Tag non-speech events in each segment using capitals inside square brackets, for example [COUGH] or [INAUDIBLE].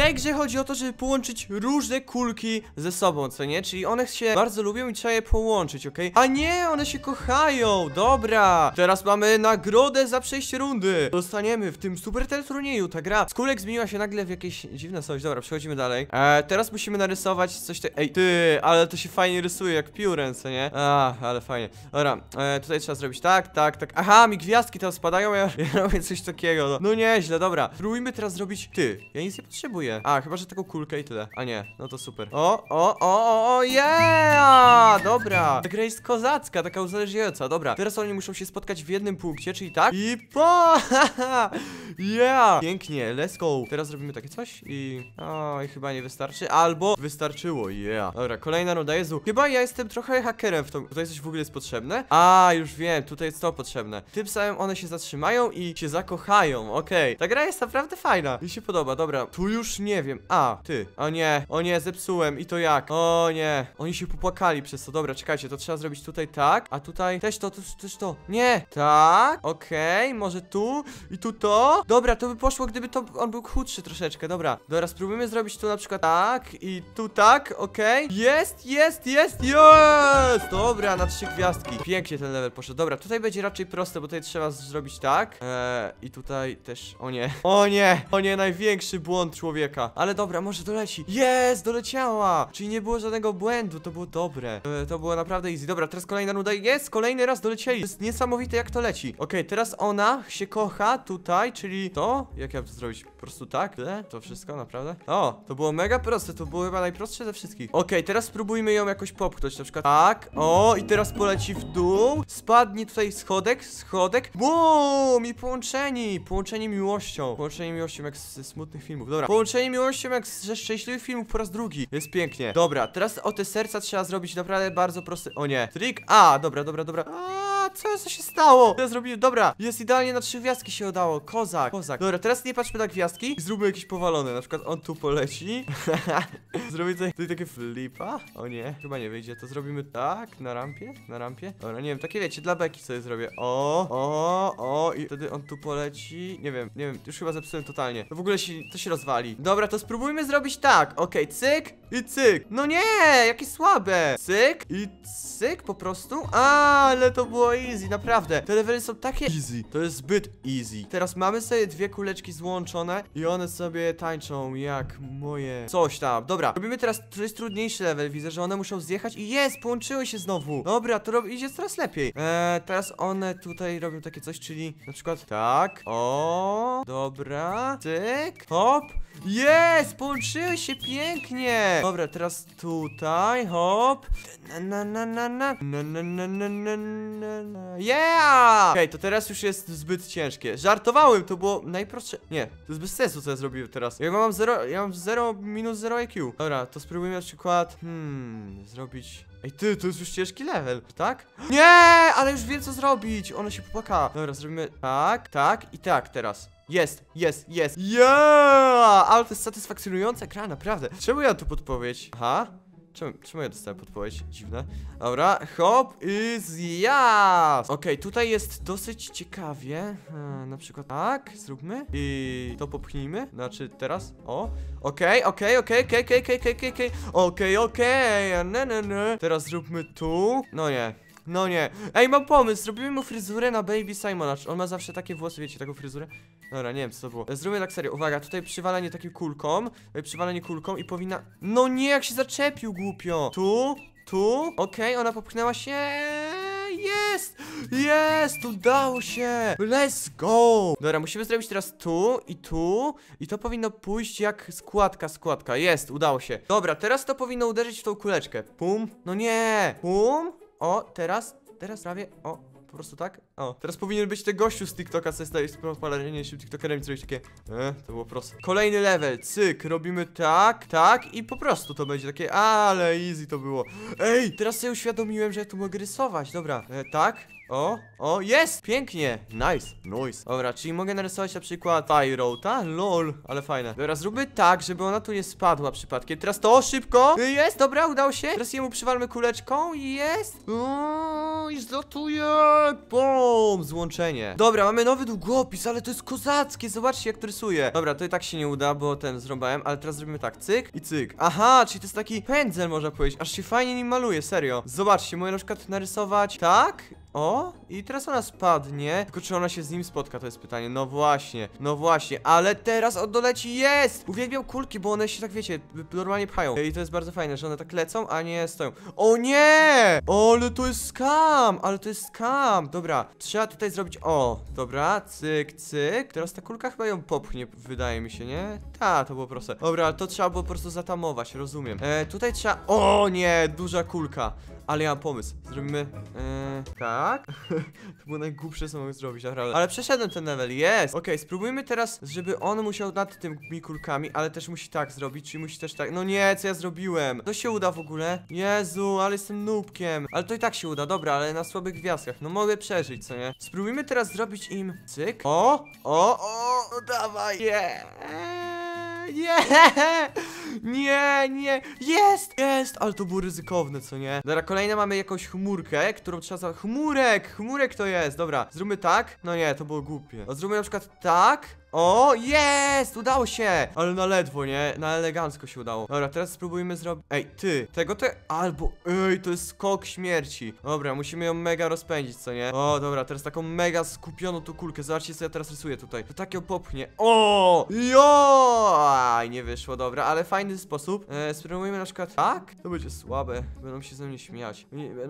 tej grze chodzi o to, żeby połączyć różne kulki ze sobą, co nie? Czyli one się bardzo lubią i trzeba je połączyć, ok? A nie, one się kochają, dobra Teraz mamy nagrodę za przejście rundy Dostaniemy w tym super turnieju ta gra Z kulek zmieniła się nagle w jakieś dziwne coś Dobra, przechodzimy dalej e, Teraz musimy narysować coś te... Ej, ty, ale to się fajnie rysuje, jak piórem, co nie? A, ale fajnie Dobra, e, tutaj trzeba zrobić tak, tak, tak Aha, mi gwiazdki tam spadają, ja, ja robię coś takiego No, no nieźle, dobra Spróbujmy teraz zrobić ty Ja nic nie potrzebuję a, chyba, że taką kulkę i tyle. A nie, no to super. O, o, o, o, o yeah! Dobra. Ta gra jest kozacka, taka uzależniająca. Dobra, teraz oni muszą się spotkać w jednym punkcie, czyli tak. I po! [LAUGHS] yeah! Pięknie, let's go. Teraz zrobimy takie coś i... Oj, chyba nie wystarczy. Albo wystarczyło, yeah. Dobra, kolejna runda. Jezu, chyba ja jestem trochę hakerem w tą... Tutaj coś w ogóle jest potrzebne? A, już wiem, tutaj jest to potrzebne. Tym samym one się zatrzymają i się zakochają, okej. Okay. Ta gra jest naprawdę fajna. Mi się podoba, dobra. Tu już nie wiem. A, ty. O nie, o nie, zepsułem. I to jak? O nie. Oni się popłakali przez to. Dobra, czekajcie, to trzeba zrobić tutaj tak, a tutaj też to, też, też to. Nie. Tak, okej, okay. może tu i tu to. Dobra, to by poszło, gdyby to on był chudszy troszeczkę. Dobra, dobra, spróbujmy zrobić tu na przykład tak i tu tak, okej. Okay. Jest, jest, jest, jest! Dobra, na trzy gwiazdki. Pięknie ten level poszedł. Dobra, tutaj będzie raczej proste, bo tutaj trzeba zrobić tak. Eee, I tutaj też, o nie. O nie, o nie, największy błąd człowieka człowieka. Ale dobra, może doleci. Jest, doleciała. Czyli nie było żadnego błędu, to było dobre. E, to było naprawdę easy. Dobra, teraz kolejna nuda. Jest, kolejny raz dolecieli. To jest niesamowite, jak to leci. Okej, okay, teraz ona się kocha tutaj, czyli to? Jak ja mam to zrobić? Po prostu tak? Tyle? To wszystko, naprawdę? O, to było mega proste. To było chyba najprostsze ze wszystkich. Okej, okay, teraz spróbujmy ją jakoś popchnąć. Na przykład tak. O, i teraz poleci w dół. Spadnie tutaj schodek, schodek. Boom! mi połączeni. Połączeni miłością. Połączeni miłością, jak z, smutnych filmów. Dobra, połączeni Połączenie miłością jak ze szczęśliwych filmów po raz drugi. Jest pięknie. Dobra, teraz o te serca trzeba zrobić naprawdę bardzo prosty... O nie. Trik? A, dobra, dobra, dobra. Aaaa co się stało? ja zrobiłem? Dobra, jest idealnie na trzy gwiazdki się udało. Kozak, kozak. Dobra, teraz nie patrzmy na gwiazdki zróbmy jakieś powalone. Na przykład on tu poleci. [LAUGHS] Zrobię tutaj, tutaj takie flipa. O nie, chyba nie wyjdzie. To zrobimy tak, na rampie, na rampie. Dobra, nie wiem, takie wiecie, dla beki sobie zrobię. O, o, o i wtedy on tu poleci. Nie wiem, nie wiem, już chyba zepsułem totalnie. To w ogóle się, to się rozwali. Dobra, to spróbujmy zrobić tak. Okej, okay, cyk i cyk. No nie, jakie słabe. Cyk i cyk po prostu. A, ale to było easy, naprawdę. Te levely są takie easy. To jest zbyt easy. Teraz mamy sobie dwie kuleczki złączone i one sobie tańczą jak moje coś tam. Dobra, robimy teraz to jest trudniejszy level. Widzę, że one muszą zjechać i jest, połączyły się znowu. Dobra, to robi, idzie coraz lepiej. Eee, teraz one tutaj robią takie coś, czyli na przykład tak. O, dobra. Tyk, hop. Jest, połączyły się pięknie. Dobra, teraz tutaj, hop. Na na na na na na na na na na na Yeah! Okej, okay, to teraz już jest zbyt ciężkie. Żartowałem, to było najprostsze. Nie, to jest bez sensu, co ja zrobiłem teraz. Ja mam 0, ja mam 0 minus 0 IQ. Dobra, to spróbujmy na przykład. Hmm, zrobić. Ej ty, to jest już ciężki level, tak? Nie, ale już wiem co zrobić, ona się popłaka Dobra, zrobimy tak, tak i tak teraz jest, jest, jest Yeah! Ale to jest satysfakcjonująca gra, naprawdę Czemu ja tu podpowiedź? Aha Czemu, czemu ja dostałem podpowiedź? Dziwne. Dobra, hop is yes. Okej, okay, tutaj jest dosyć ciekawie. E, na przykład tak, zróbmy. I to popchnijmy. Znaczy teraz, o. Okej, okej, okej, okej, okej, okej, okej, okej, okej, okej, okej, Teraz zróbmy tu. No nie, no nie. Ej, mam pomysł. Zrobimy mu fryzurę na Baby Simona. On ma zawsze takie włosy, wiecie, taką fryzurę. Dobra, nie wiem, co to było. Zróbmy tak serio. Uwaga, tutaj przywalanie takim kulką. Y, przywalanie kulką i powinna... No nie, jak się zaczepił, głupio. Tu, tu. Okej, okay, ona popchnęła się... Jest! Jest! Udało się! Let's go! Dobra, musimy zrobić teraz tu i tu i to powinno pójść jak składka, składka. Jest, udało się. Dobra, teraz to powinno uderzyć w tą kuleczkę. Pum. No nie! Pum. O, teraz, teraz prawie, o, po prostu tak. O, teraz powinien być ten gościu z TikToka, co jest tutaj spalanie się TikTokerem i coś takie. E, to było proste. Kolejny level, cyk, robimy tak, tak i po prostu to będzie takie, ale easy to było. Ej, teraz sobie uświadomiłem, że ja tu mogę rysować, dobra. E, tak, o, o, jest! Pięknie! Nice, nice. Dobra, czyli mogę narysować na przykład Tyroata? Lol, ale fajne. Dobra, zróbmy tak, żeby ona tu nie spadła przypadkiem. Teraz to, szybko! E, jest, dobra, udało się. Teraz jemu przywalmy kuleczką jest. Uuu, i zlatuję! Bo! Boom! Złączenie. Dobra, mamy nowy długopis, ale to jest kozackie. Zobaczcie, jak to rysuje. Dobra, to i tak się nie uda, bo ten zrąbałem, ale teraz zrobimy tak. Cyk i cyk. Aha, czyli to jest taki pędzel, można powiedzieć. Aż się fajnie nim maluje, serio. Zobaczcie, mogę na przykład narysować tak o, i teraz ona spadnie Tylko czy ona się z nim spotka, to jest pytanie No właśnie, no właśnie, ale teraz on doleci Jest! Uwielbiam kulki, bo one się tak wiecie Normalnie pchają I to jest bardzo fajne, że one tak lecą, a nie stoją O nie! O, Ale to jest skam Ale to jest skam, dobra Trzeba tutaj zrobić, o, dobra Cyk, cyk, teraz ta kulka chyba ją popchnie Wydaje mi się, nie? Ta, to było proste Dobra, to trzeba było po prostu zatamować, rozumiem e, Tutaj trzeba, o nie, duża kulka ale ja mam pomysł. Zrobimy... E, tak? [LAUGHS] to było najgłupsze, co mogę zrobić, naprawdę. Ale przeszedłem ten level, jest! Okej, okay, spróbujmy teraz, żeby on musiał nad tymi kulkami, ale też musi tak zrobić, czyli musi też tak... No nie, co ja zrobiłem? To się uda w ogóle? Jezu, ale jestem noobkiem. Ale to i tak się uda, dobra, ale na słabych gwiazdkach. No mogę przeżyć, co nie? Spróbujmy teraz zrobić im... Cyk. O! O! O! Dawaj! Yeah! Yeah! Nie, nie, jest, jest, ale to było ryzykowne, co nie? Dobra, kolejne mamy jakąś chmurkę, którą trzeba... Za... Chmurek, chmurek to jest, dobra, zróbmy tak, no nie, to było głupie. No, zróbmy na przykład tak, o, jest! Udało się! Ale na ledwo, nie? Na elegancko się udało. Dobra, teraz spróbujmy zrobić... Ej, ty! Tego te... Albo... Ej, to jest skok śmierci. Dobra, musimy ją mega rozpędzić, co nie? O, dobra, teraz taką mega skupioną tu kulkę. Zobaczcie, co ja teraz rysuję tutaj. To tak ją popchnie. O! Jo! Aj, nie wyszło, dobra, ale fajny sposób. E, spróbujmy na przykład... Tak? To będzie słabe. Będą się ze mnie śmiać.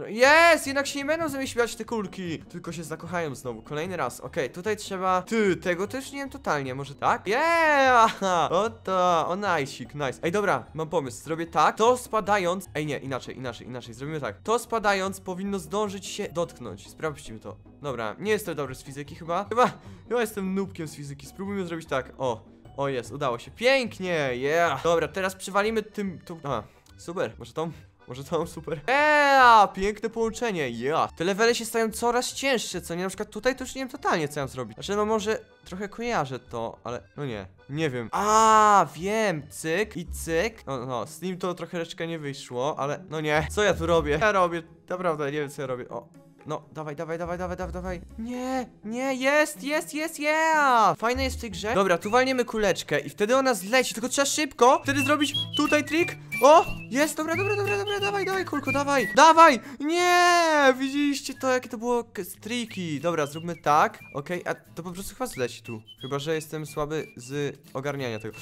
Jest! Jednak się nie będą ze mnie śmiać te kulki. Tylko się zakochają znowu. Kolejny raz. Okej, okay, tutaj trzeba... Ty, tego też nie wiem, to tak totalnie, może tak? Yeah! Oto, o najsik, nice. Ej, dobra, mam pomysł, zrobię tak, to spadając... Ej, nie, inaczej, inaczej, inaczej, zrobimy tak. To spadając powinno zdążyć się dotknąć, sprawdźmy to. Dobra, nie jestem dobry z fizyki chyba. Chyba, chyba jestem nubkiem z fizyki, spróbujmy zrobić tak, o. O jest, udało się, pięknie, yeah! Dobra, teraz przywalimy tym... Tu... Aha, super, może tą? Może to mam [LAUGHS] super. Eee, piękne połączenie, ja. Yeah. Te levely się stają coraz cięższe, co nie? Na przykład tutaj to już nie wiem totalnie, co mam zrobić. Znaczy, no może trochę kojarzę to, ale no nie, nie wiem. A, wiem, cyk i cyk. No, no, z nim to trochę troszeczkę nie wyszło, ale no nie. Co ja tu robię? Ja robię, naprawdę nie wiem, co ja robię. O, no, dawaj, dawaj, dawaj, dawaj, dawaj, dawaj. Nie, nie, jest, jest, jest, yeah! Fajne jest w tej grze. Dobra, tu walniemy kuleczkę i wtedy ona zleci, tylko trzeba szybko. Wtedy zrobić tutaj trik. O, jest, dobra, dobra, dobra, dobra, dawaj, dawaj, kulko, dawaj, dawaj. Nie, widzieliście to, jakie to było triki. Dobra, zróbmy tak. Okej, okay, a to po prostu chyba zleci tu. Chyba, że jestem słaby z ogarniania tego.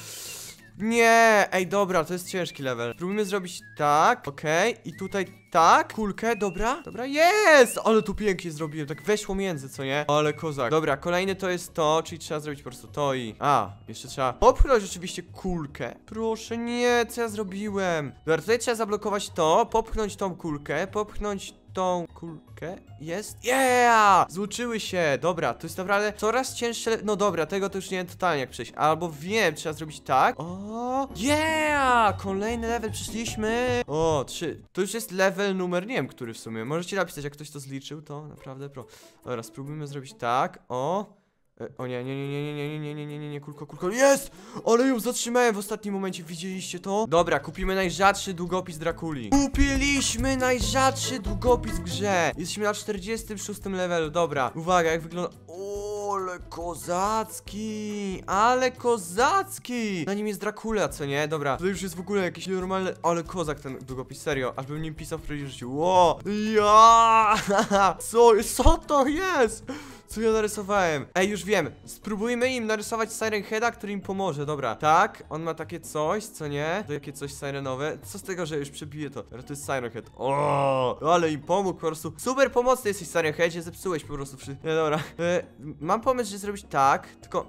Nie, ej, dobra, to jest ciężki level. Spróbujmy zrobić tak, okej, okay. i tutaj tak, kulkę, dobra, dobra, jest! Ale tu pięknie zrobiłem, tak weszło między, co nie? Ale kozak. Dobra, kolejny to jest to, czyli trzeba zrobić po prostu to i... A, jeszcze trzeba popchnąć oczywiście kulkę. Proszę, nie, co ja zrobiłem? Dobra, tutaj trzeba zablokować to, popchnąć tą kulkę, popchnąć tą kulkę. Jest. Yeah! Złuczyły się. Dobra, to jest naprawdę coraz cięższe. No dobra, tego to już nie wiem totalnie jak przejść. Albo wiem, trzeba zrobić tak. O! Yeah! Kolejny level przeszliśmy. O, trzy. To już jest level numer, nie wiem, który w sumie. Możecie napisać, jak ktoś to zliczył, to naprawdę pro. Dobra, spróbujmy zrobić tak. O! O nie, nie, nie, nie, nie, nie, nie, nie, nie, nie, nie, kulko, kulko, jest! Ale ją zatrzymałem w ostatnim momencie, widzieliście to? Dobra, kupimy najrzadszy długopis Drakuli Kupiliśmy najrzadszy długopis w grze Jesteśmy na 46 levelu, dobra Uwaga, jak wygląda... Ale kozacki, ale kozacki Na nim jest Dracula, co nie? Dobra, to już jest w ogóle jakiś normalny Ale kozak ten długopis, serio Aż bym nim pisał w życiu, Ło! Ja! Co? Co to jest? Co ja narysowałem? Ej, już wiem. Spróbujmy im narysować Siren Heada, który im pomoże. Dobra, tak. On ma takie coś, co nie? To jakie coś sirenowe. Co z tego, że już przebiję to? Ale to jest Siren Head. O, ale im pomógł po prostu. Super pomocny jesteś Siren Headzie, zepsułeś po prostu wszystko. Nie, dobra. E, mam pomysł, że zrobić tak, tylko...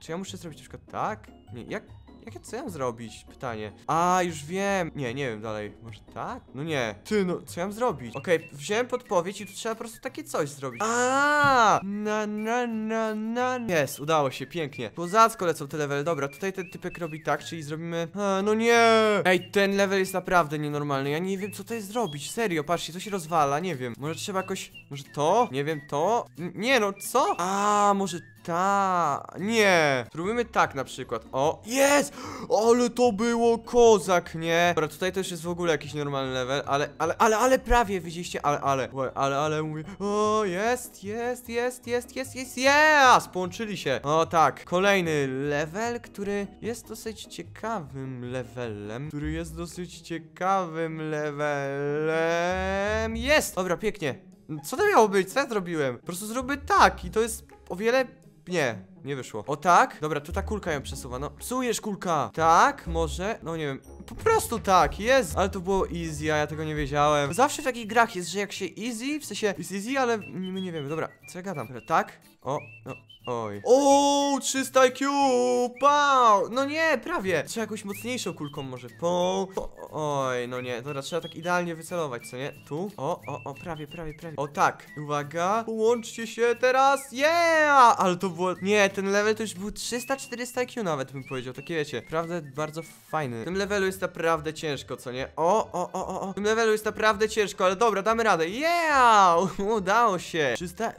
Czy ja muszę zrobić na przykład tak? Nie, jak Jakie co ja mam zrobić? Pytanie. A, już wiem. Nie, nie wiem dalej. Może tak? No nie. Ty, no, co ja mam zrobić? Okej, wziąłem podpowiedź i tu trzeba po prostu takie coś zrobić. A, na, na, na, na. Jest, udało się, pięknie. Pozacko lecą te level. Dobra, tutaj ten typek robi tak, czyli zrobimy... A, no nie. Ej, ten level jest naprawdę nienormalny. Ja nie wiem, co to jest zrobić. Serio, patrzcie, to się rozwala, nie wiem. Może trzeba jakoś... Może to? Nie wiem, to? N nie, no, co? A, może ta. Nie. Spróbujmy tak na przykład. O, jest! Ale to było kozak, nie? Dobra, tutaj też jest w ogóle jakiś normalny level, ale, ale, ale, ale prawie, widzieliście? Ale, ale, ale, ale, ale mówię, o, jest, jest, jest, jest, jest, jest, Yeah, Połączyli się. O, tak, kolejny level, który jest dosyć ciekawym levelem, który jest dosyć ciekawym levelem, jest! Dobra, pięknie. Co to miało być? Co ja zrobiłem? Po prostu zrobię tak i to jest o wiele... Nie, nie wyszło. O tak? Dobra, tutaj ta kulka ją przesuwa, no. Psujesz kulka! Tak, może? No nie wiem. Po prostu tak, jest! Ale to było easy, a ja tego nie wiedziałem. Zawsze w takich grach jest, że jak się easy, w sensie jest easy, ale my nie wiemy. Dobra, co ja gadam? Dobra, tak? O, no, Oj. O, 300 IQ! Pow! No nie, prawie. Trzeba jakąś mocniejszą kulką może. Pau. Oj, no nie. Dobra, trzeba tak idealnie wycelować, co nie? Tu? O, o, o, prawie, prawie, prawie. O tak. Uwaga. Połączcie się teraz. Yeah! Ale to było... Nie, ten level to już był 300-400 IQ nawet bym powiedział, takie wiecie, naprawdę bardzo fajny. W tym levelu jest naprawdę ciężko, co nie? O, o, o, o, o. W tym levelu jest naprawdę ciężko, ale dobra, damy radę. Yeah! [LAUGHS] Udało się. 300,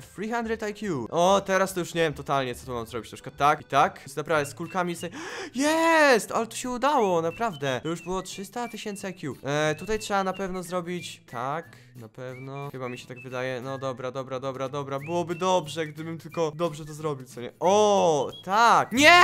300 IQ. O, teraz to już nie wiem totalnie, co tu mam zrobić. Troszkę tak i tak. Jest naprawdę z kulkami sobie... [GASPS] Jest! Ale to się udało, naprawdę. To już było 300 tysięcy IQ. E, tutaj trzeba na pewno zrobić tak na pewno. Chyba mi się tak wydaje. No dobra, dobra, dobra, dobra. Byłoby dobrze, gdybym tylko dobrze to zrobił, co nie? O, tak! Nie!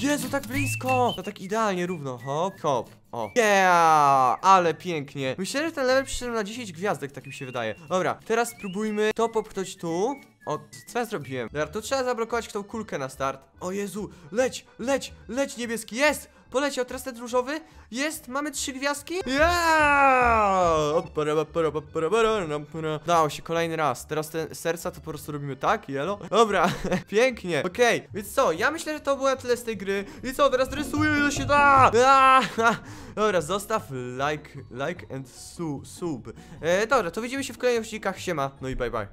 Jezu, tak blisko! To tak idealnie równo. Hop, hop. O, yeah, ale pięknie Myślę, że ten level przyszedł na 10 gwiazdek, tak mi się wydaje Dobra, teraz spróbujmy to popchnąć tu o, co ja zrobiłem? Dobra, to trzeba zablokować tą kulkę na start O Jezu, leć, leć, leć niebieski, jest! Poleciał trastet różowy. Jest, mamy trzy gwiazdki. Yeah! Dało się kolejny raz. Teraz te serca to po prostu robimy tak, jelo. Dobra, [LAUGHS] pięknie. Okej, okay. więc co? Ja myślę, że to była tyle z tej gry. I co? Teraz rysuję, ile się da. [LAUGHS] Dobra, zostaw like, like and su sub. E, dobra, to widzimy się w kolejnych odcinkach. Siema, no i bye bye.